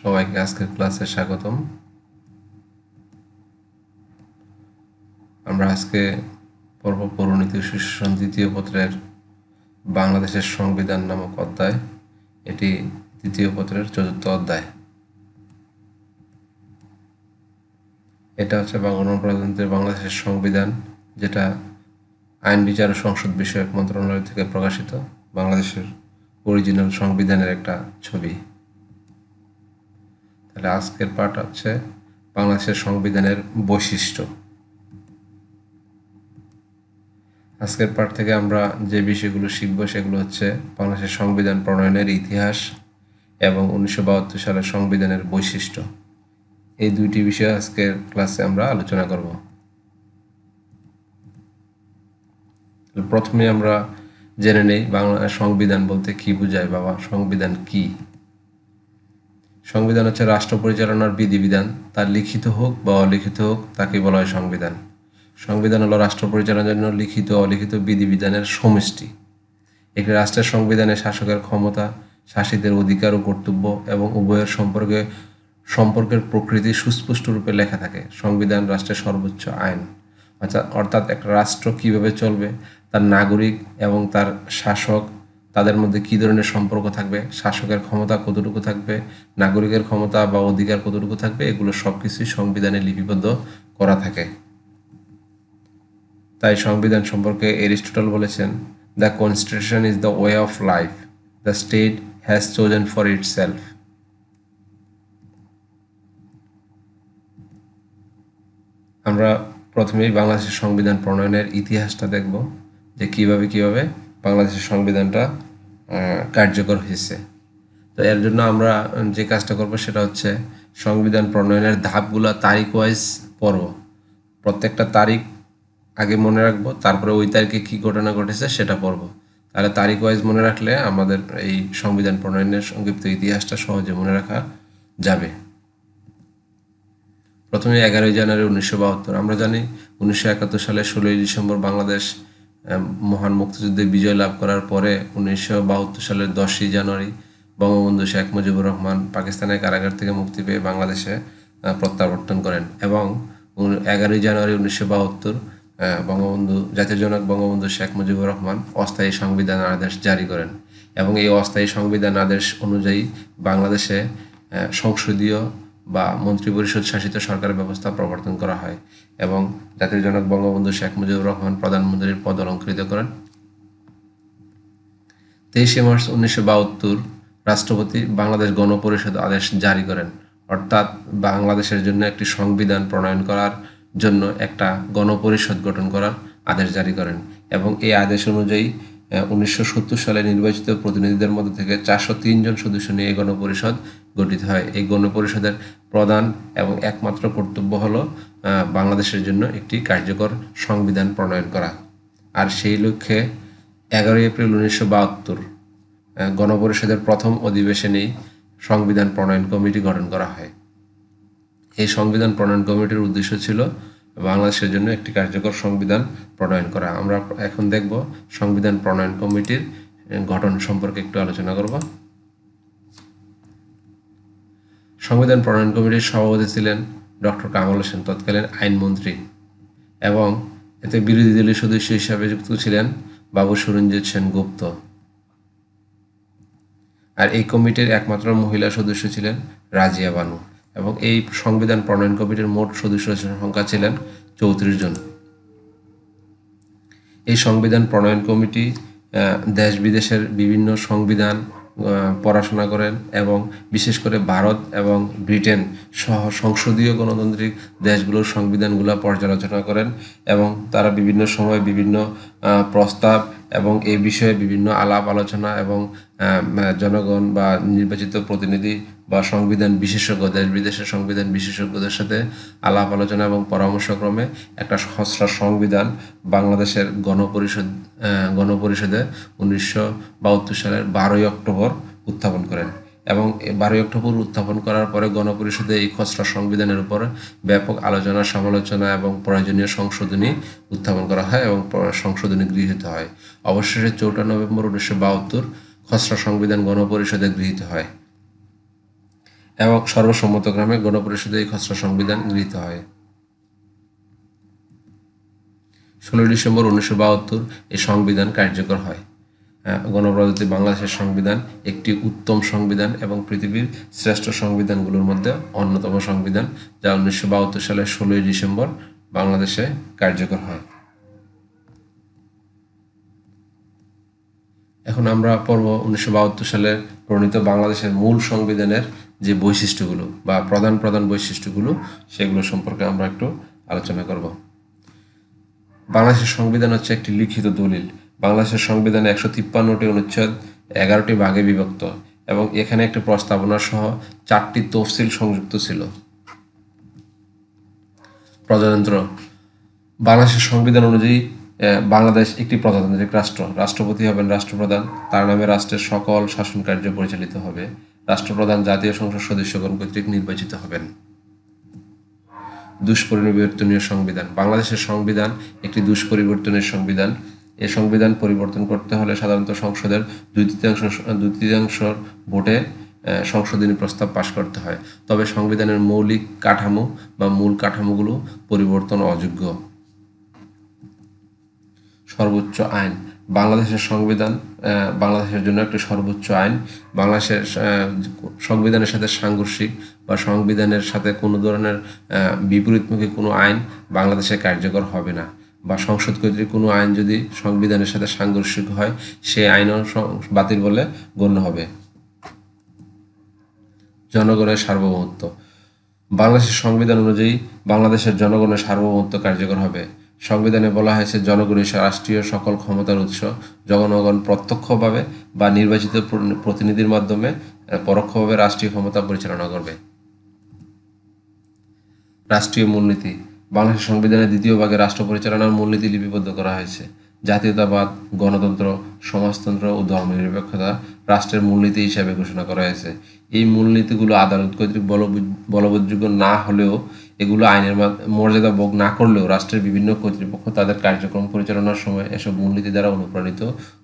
সবাইকে আজকের ক্লাসে স্বাগতম আমরা আজকে পর্ব পৌরনীতি শীর্ষণ দ্বিতীয় পত্রের বাংলাদেশের সংবিধান নামক অধ্যায় এটি দ্বিতীয় পত্রের চতুর্থ অধ্যায় এটা হচ্ছে গণপ্রজাতন্ত্রের বাংলাদেশের সংবিধান যেটা আইন বিচার ও সংসদ বিষয়ক মন্ত্রণালয় থেকে প্রকাশিত বাংলাদেশের অরিজিনাল সংবিধানের একটা ছবি তাহলে আজকের পাঠ হচ্ছে বাংলাদেশের সংবিধানের বৈশিষ্ট্য আজকের পাঠ থেকে আমরা যে বিষয়গুলো শিখব সেগুলো হচ্ছে বাংলাদেশের সংবিধান প্রণয়নের ইতিহাস এবং উনিশশো সালের সংবিধানের বৈশিষ্ট্য এই দুইটি বিষয় আজকের ক্লাসে আমরা আলোচনা করব প্রথমে আমরা জেনে নেই বাংলা সংবিধান বলতে কি বোঝায় বাবা সংবিধান কি সংবিধান হচ্ছে রাষ্ট্র পরিচালনার বিধিবিধান তার লিখিত হোক বা অলিখিত হোক তাকে বলা হয় সংবিধান সংবিধান হলো রাষ্ট্র পরিচালনার জন্য লিখিত অলিখিত বিধিবিধানের সমষ্টি একটি রাষ্ট্রের সংবিধানে শাসকের ক্ষমতা শাসিতের অধিকার ও কর্তব্য এবং উভয়ের সম্পর্কে সম্পর্কের প্রকৃতি সুস্পষ্ট রূপে লেখা থাকে সংবিধান রাষ্ট্রের সর্বোচ্চ আইন অর্থাৎ একটা রাষ্ট্র কীভাবে চলবে তার নাগরিক এবং তার শাসক তাদের মধ্যে কি ধরনের সম্পর্ক থাকবে শাসকের ক্ষমতা কতটুকু থাকবে নাগরিকের ক্ষমতা বা অধিকার কতটুকু থাকবে এগুলো সব কিছুই সংবিধানে লিপিবদ্ধ করা থাকে তাই সংবিধান সম্পর্কে এরিস্টটল বলেছেন the constitution is the way of life the state has chosen for itself আমরা প্রথমেই বাংলাদেশের সংবিধান প্রণয়নের ইতিহাসটা দেখব যে কিভাবে কিভাবে বাংলাদেশের সংবিধানটা কার্যকর হয়েছে তো এর জন্য আমরা যে কাজটা করবো সেটা হচ্ছে সংবিধান প্রণয়নের ধাপগুলো তারিখ ওয়াইজ পর্ব প্রত্যেকটা তারিখ আগে মনে রাখবো তারপরে ওই তারিখে কী ঘটনা ঘটেছে সেটা পর্ব তাহলে তারিখ ওয়াইজ মনে রাখলে আমাদের এই সংবিধান প্রণয়নের সংক্ষিপ্ত ইতিহাসটা সহজে মনে রাখা যাবে প্রথমে এগারোই জানুয়ারি উনিশশো বাহাত্তর আমরা জানি উনিশশো একাত্তর সালে ষোলোই ডিসেম্বর বাংলাদেশ মহান মুক্তিযুদ্ধে বিজয় লাভ করার পরে উনিশশো সালের দশই জানুয়ারি বঙ্গবন্ধু শেখ মুজিবুর রহমান পাকিস্তানের কারাগার থেকে মুক্তি পেয়ে বাংলাদেশে প্রত্যাবর্তন করেন এবং এগারোই জানুয়ারি উনিশশো বাহাত্তর বঙ্গবন্ধু জাতীয় জনক বঙ্গবন্ধু শেখ মুজিবুর রহমান অস্থায়ী সংবিধান আদেশ জারি করেন এবং এই অস্থায়ী সংবিধান আদেশ অনুযায়ী বাংলাদেশে সংসদীয় বা মন্ত্রিপরিষদ শাসিত সরকার ব্যবস্থা প্রবর্তন করা হয় এবং জাতির জনক বঙ্গবন্ধু শেখ মুজিবুর রহমান প্রধানমন্ত্রীর পদ অলঙ্কৃত করেন তেইশে মার্চ উনিশশো রাষ্ট্রপতি বাংলাদেশ গণপরিষদ আদেশ জারি করেন অর্থাৎ বাংলাদেশের জন্য একটি সংবিধান প্রণয়ন করার জন্য একটা গণপরিষদ গঠন করার আদেশ জারি করেন এবং এই আদেশ অনুযায়ী উনিশশো সালে নির্বাচিত প্রতিনিধিদের মধ্যে থেকে চারশো জন সদস্য নিয়ে এই গণপরিষদ গঠিত হয় এই গণপরিষদের প্রধান এবং একমাত্র কর্তব্য হলো বাংলাদেশের জন্য একটি কার্যকর সংবিধান প্রণয়ন করা আর সেই লক্ষ্যে এগারোই এপ্রিল উনিশশো বাহাত্তর গণপরিষদের প্রথম অধিবেশনেই সংবিধান প্রণয়ন কমিটি গঠন করা হয় এই সংবিধান প্রণয়ন কমিটির উদ্দেশ্য ছিল বাংলাদেশের জন্য একটি কার্যকর সংবিধান প্রণয়ন করা আমরা এখন দেখব সংবিধান প্রণয়ন কমিটির গঠন সম্পর্কে একটু আলোচনা করব সংবিধান প্রণয়ন কমিটির সভাপতি ছিলেন ডক্টর কামাল হোসেন তৎকালীন আইনমন্ত্রী এবং এতে বিরোধী দলীয় সদস্য হিসাবে যুক্ত ছিলেন বাবু সুরঞ্জিত সেন গুপ্ত আর এই কমিটির একমাত্র মহিলা সদস্য ছিলেন রাজিয়া বানু এবং এই সংবিধান প্রণয়ন কমিটির মোট সদস্য সংখ্যা ছিলেন চৌত্রিশ জন এই সংবিধান প্রণয়ন কমিটি দেশ বিদেশের বিভিন্ন সংবিধান পড়াশোনা করেন এবং বিশেষ করে ভারত এবং ব্রিটেন সহ সংসদীয় গণতান্ত্রিক দেশগুলোর সংবিধানগুলো পর্যালোচনা করেন এবং তারা বিভিন্ন সময় বিভিন্ন প্রস্তাব এবং এ বিষয়ে বিভিন্ন আলাপ আলোচনা এবং জনগণ বা নির্বাচিত প্রতিনিধি বা সংবিধান বিশেষজ্ঞ দেশ বিদেশের সংবিধান বিশেষজ্ঞদের সাথে আলাপ আলোচনা এবং পরামর্শক্রমে একটা খসড়া সংবিধান বাংলাদেশের গণপরিষদ গণপরিষদে উনিশশো বাহাত্তর সালের বারোই অক্টোবর উত্থাপন করেন এবং বারোই অক্টোবর উত্থাপন করার পরে গণপরিষদে এই খসড়া সংবিধানের উপর ব্যাপক আলোচনা সমালোচনা এবং প্রয়োজনীয় সংশোধনী উত্থাপন করা হয় এবং সংশোধনী গৃহীত হয় অবশেষে চৌঠা নভেম্বর উনিশশো বাহাত্তর খসড়া সংবিধান গণপরিষদে গৃহীত হয় এবং সর্বসম্মত গ্রামে গণপরিষদে এই খসড়া সংবিধান গৃহীত হয় ষোলোই ডিসেম্বর উনিশশো বাহাত্তর এই সংবিধান কার্যকর হয় গণপ্রজাতন্ত্রী বাংলাদেশের সংবিধান একটি উত্তম সংবিধান এবং পৃথিবীর শ্রেষ্ঠ সংবিধানগুলোর মধ্যে অন্যতম সংবিধান যা উনিশশো বাহাত্তর সালের ষোলোই ডিসেম্বর বাংলাদেশে কার্যকর হয় এখন আমরা পর্ব উনিশশো সালে প্রণীত বাংলাদেশের মূল সংবিধানের যে বৈশিষ্ট্যগুলো বা প্রধান প্রধান বৈশিষ্ট্যগুলো সেগুলো সম্পর্কে আমরা একটু আলোচনা করব বাংলাদেশের সংবিধান হচ্ছে একটি লিখিত দলিল বাংলাদেশের সংবিধানে একশো তিপ্পান্নটি অনুচ্ছেদ এগারোটি ভাগে বিভক্ত এবং এখানে একটি প্রস্তাবনা সহ চারটি তফসিল সংযুক্ত ছিল প্রজাতন্ত্র বাংলাদেশের সংবিধান অনুযায়ী বাংলাদেশ একটি প্রজাতান্ত্রিক রাষ্ট্র রাষ্ট্রপতি হবেন রাষ্ট্রপ্রধান তার নামে রাষ্ট্রের সকল শাসন কার্য পরিচালিত হবে রাষ্ট্রপ্রধান জাতীয় সংসদ সদস্যগণ কর্তৃক নির্বাচিত হবেন দুষ্পরিবর্তনীয় সংবিধান বাংলাদেশের সংবিধান একটি দুষ্পরিবর্তনের সংবিধান এ সংবিধান পরিবর্তন করতে হলে সাধারণত সংসদের দুই তৃতীয়াংশ দুই তৃতীয়াংশ ভোটে সংশোধনী প্রস্তাব পাশ করতে হয় তবে সংবিধানের মৌলিক কাঠামো বা মূল কাঠামোগুলো পরিবর্তন অযোগ্য সর্বোচ্চ আইন বাংলাদেশের সংবিধান বাংলাদেশের জন্য একটি সর্বোচ্চ আইন বাংলাদেশের সংবিধানের সাথে সাংঘর্ষিক বা সংবিধানের সাথে কোনো ধরনের বিপরীতমুখী কোনো আইন বাংলাদেশে কার্যকর হবে না বা সংসদ কর্তৃক কোনো আইন যদি সংবিধানের সাথে সাংঘর্ষিক হয় সেই আইনও বাতিল বলে গণ্য হবে জনগণের সার্বভৌমত্ব বাংলাদেশের সংবিধান অনুযায়ী বাংলাদেশের জনগণের সার্বভৌমত্ব কার্যকর হবে সংবিধানে বলা হয়েছে জনগণের রাষ্ট্রীয় সকল ক্ষমতার উৎস জনগণ প্রত্যক্ষভাবে বা নির্বাচিত প্রতিনিধির মাধ্যমে পরোক্ষভাবে রাষ্ট্রীয় ক্ষমতা পরিচালনা করবে রাষ্ট্রীয় মূলনীতি বাংলাদেশ সংবিধানের দ্বিতীয় ভাগে রাষ্ট্র পরিচালনার মূলনীতি লিপিবদ্ধ করা হয়েছে জাতীয়তাবাদ গণতন্ত্র সমাজতন্ত্র ও ধর্মনিরপেক্ষতা রাষ্ট্রের মূলনীতি হিসাবে ঘোষণা করা হয়েছে এই মূলনীতিগুলো আদালত কর্তৃক বলবৎযোগ্য না হলেও এগুলো আইনের মর্যাদা ভোগ না করলেও রাষ্ট্রের বিভিন্ন কর্তৃপক্ষ তাদের কার্যক্রম পরিচালনার সময় এসব মূলনীতি দ্বারা অনুপ্রাণিত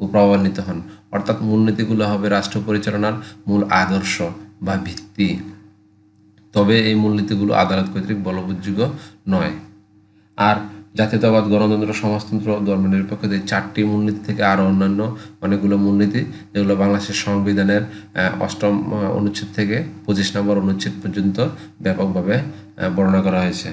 ও প্রভাবান্বিত হন অর্থাৎ মূলনীতিগুলো হবে রাষ্ট্র পরিচালনার মূল আদর্শ বা ভিত্তি তবে এই মূলনীতিগুলো আদালত কর্তৃক বলবৎযোগ্য নয় আর জাতীয়তাবাদ গণতন্ত্র সমাজতন্ত্র ধর্মনিরপেক্ষ এই চারটি মূলনীতি থেকে আরও অন্যান্য অনেকগুলো মূলনীতি যেগুলো বাংলাদেশের সংবিধানের অষ্টম অনুচ্ছেদ থেকে পঁচিশ নম্বর অনুচ্ছেদ পর্যন্ত ব্যাপকভাবে বর্ণনা করা হয়েছে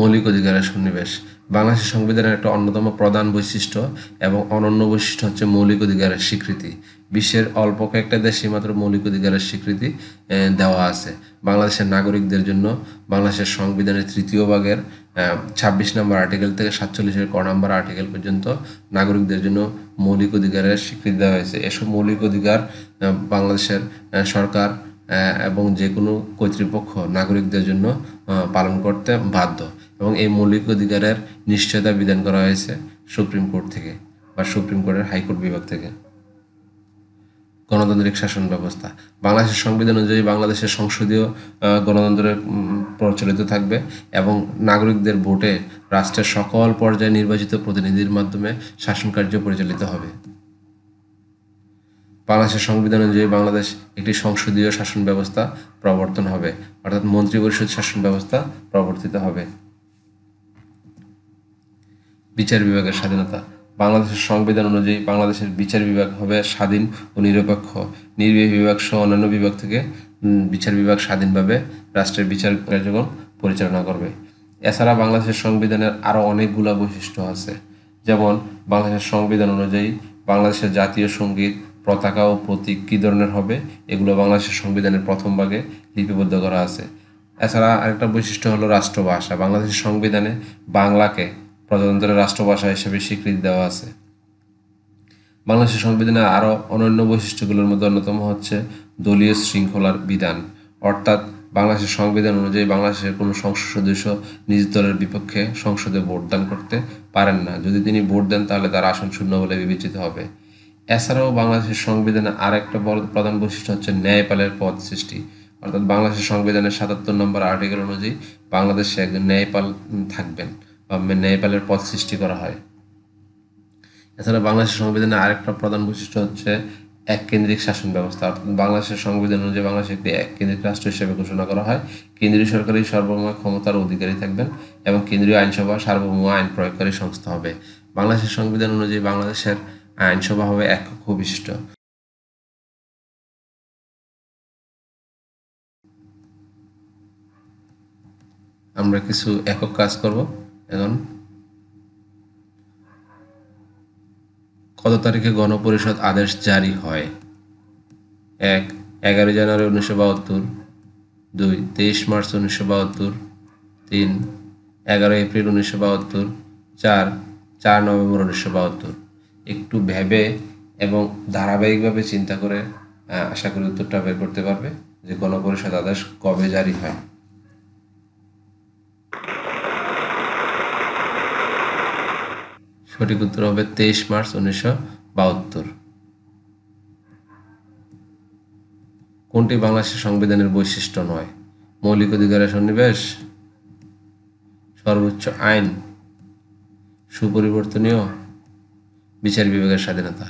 মৌলিক অধিকারের সন্নিবেশ বাংলাদেশের সংবিধানের একটা অন্যতম প্রধান বৈশিষ্ট্য এবং অনন্য বৈশিষ্ট্য হচ্ছে মৌলিক অধিকারের স্বীকৃতি বিশ্বের অল্প কয়েকটা দেশে মাত্র মৌলিক অধিকারের স্বীকৃতি দেওয়া আছে বাংলাদেশের নাগরিকদের জন্য বাংলাদেশের সংবিধানের তৃতীয় ভাগের ছাব্বিশ নম্বর আর্টিকেল থেকে সাতচল্লিশের ক নম্বর আর্টিকেল পর্যন্ত নাগরিকদের জন্য মৌলিক অধিকারের স্বীকৃতি দেওয়া হয়েছে এসব মৌলিক অধিকার বাংলাদেশের সরকার এবং যে কোনো কর্তৃপক্ষ নাগরিকদের জন্য পালন করতে বাধ্য এবং এই মৌলিক অধিকারের নিশ্চয়তা বিধান করা হয়েছে সুপ্রিম কোর্ট থেকে বা সুপ্রিম কোর্টের হাইকোর্ট বিভাগ থেকে গণতান্ত্রিক শাসন ব্যবস্থা বাংলাদেশের সংবিধান অনুযায়ী বাংলাদেশের সংসদীয় গণতন্ত্র প্রচলিত থাকবে এবং নাগরিকদের ভোটে রাষ্ট্রের সকল পর্যায়ে নির্বাচিত প্রতিনিধির মাধ্যমে শাসন কার্য পরিচালিত হবে বাংলাদেশের সংবিধান অনুযায়ী বাংলাদেশ একটি সংসদীয় শাসন ব্যবস্থা প্রবর্তন হবে অর্থাৎ পরিষদ শাসন ব্যবস্থা প্রবর্তিত হবে বিচার বিভাগের স্বাধীনতা বাংলাদেশের সংবিধান অনুযায়ী বাংলাদেশের বিচার বিভাগ হবে স্বাধীন ও নিরপেক্ষ নির্বাহী বিভাগ সহ অন্যান্য বিভাগ থেকে বিচার বিভাগ স্বাধীনভাবে রাষ্ট্রের বিচার কার্যক্রম পরিচালনা করবে এছাড়া বাংলাদেশের সংবিধানের আরও অনেকগুলো বৈশিষ্ট্য আছে যেমন বাংলাদেশের সংবিধান অনুযায়ী বাংলাদেশের জাতীয় সঙ্গীত পতাকা ও প্রতীক কী ধরনের হবে এগুলো বাংলাদেশের সংবিধানের প্রথম ভাগে লিপিবদ্ধ করা আছে এছাড়া আরেকটা বৈশিষ্ট্য হলো রাষ্ট্রভাষা বাংলাদেশের সংবিধানে বাংলাকে প্রজাতন্ত্রের রাষ্ট্রভাষা হিসেবে স্বীকৃতি দেওয়া আছে বাংলাদেশের সংবিধানে আরও অনন্য বৈশিষ্ট্যগুলোর মধ্যে অন্যতম হচ্ছে দলীয় শৃঙ্খলার বিধান অর্থাৎ বাংলাদেশের সংবিধান অনুযায়ী বাংলাদেশের কোনো সংসদ সদস্য নিজ দলের বিপক্ষে সংসদে ভোটদান করতে পারেন না যদি তিনি ভোট দেন তাহলে তার আসন শূন্য বলে বিবেচিত হবে এছাড়াও বাংলাদেশের সংবিধানের আরেকটা প্রধান বৈশিষ্ট্য হচ্ছে ন্যায়পালের পদ সৃষ্টি অর্থাৎ বাংলাদেশের সংবিধানের সাতাত্তর নম্বর আর্টিকেল অনুযায়ী বাংলাদেশে একজন ন্যায়পাল থাকবেন নেপালের পথ সৃষ্টি করা হয় এছাড়া বাংলাদেশের সংবিধানের আরেকটা প্রধান বৈশিষ্ট্য হচ্ছে এক কেন্দ্রিক শাসন ব্যবস্থা অর্থাৎ বাংলাদেশের সংবিধান অনুযায়ী বাংলাদেশ একটি এক কেন্দ্রিক রাষ্ট্র হিসেবে ঘোষণা করা হয় কেন্দ্রীয় সরকারই সর্বময় ক্ষমতার অধিকারী থাকবেন এবং কেন্দ্রীয় আইনসভা সার্বভৌম আইন প্রয়োগকারী সংস্থা হবে বাংলাদেশের সংবিধান অনুযায়ী বাংলাদেশের আইনসভা হবে এক কক্ষ বিশিষ্ট আমরা কিছু একক কাজ করব এখন কত তারিখে গণপরিষদ আদেশ জারি হয় এক এগারো জানুয়ারি উনিশশো বাহাত্তর দুই তেইশ মার্চ উনিশশো বাহাত্তর তিন এগারো এপ্রিল উনিশশো বাহাত্তর চার চার নভেম্বর উনিশশো বাহাত্তর একটু ভেবে এবং ধারাবাহিকভাবে চিন্তা করে আশা করি উত্তরটা বের করতে পারবে যে গণপরিষদ আদেশ কবে জারি হয় সঠিক উত্তর হবে তেইশ মার্চ উনিশশো বাহাত্তর কোনটি বাংলাদেশের সংবিধানের বৈশিষ্ট্য নয় মৌলিক অধিকারের সন্নিবেশ সর্বোচ্চ আইন সুপরিবর্তনীয় বিচার বিভাগের স্বাধীনতা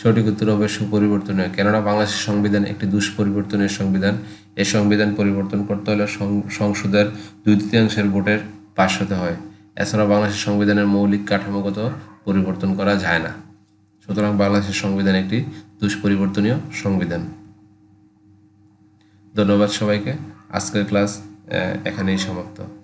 সঠিক উত্তর হবে সুপরিবর্তনীয় কেননা বাংলাদেশের সংবিধান একটি দুষ্পরিবর্তনীয় সংবিধান এই সংবিধান পরিবর্তন করতে হলে সংসদের দুই তৃতীয়াংশের ভোটের পাশ হতে হয় এছাড়া বাংলাদেশের সংবিধানের মৌলিক কাঠামোগত পরিবর্তন করা যায় না সুতরাং বাংলাদেশের সংবিধান একটি দুষ্পরিবর্তনীয় সংবিধান ধন্যবাদ সবাইকে আজকের ক্লাস এখানেই সমাপ্ত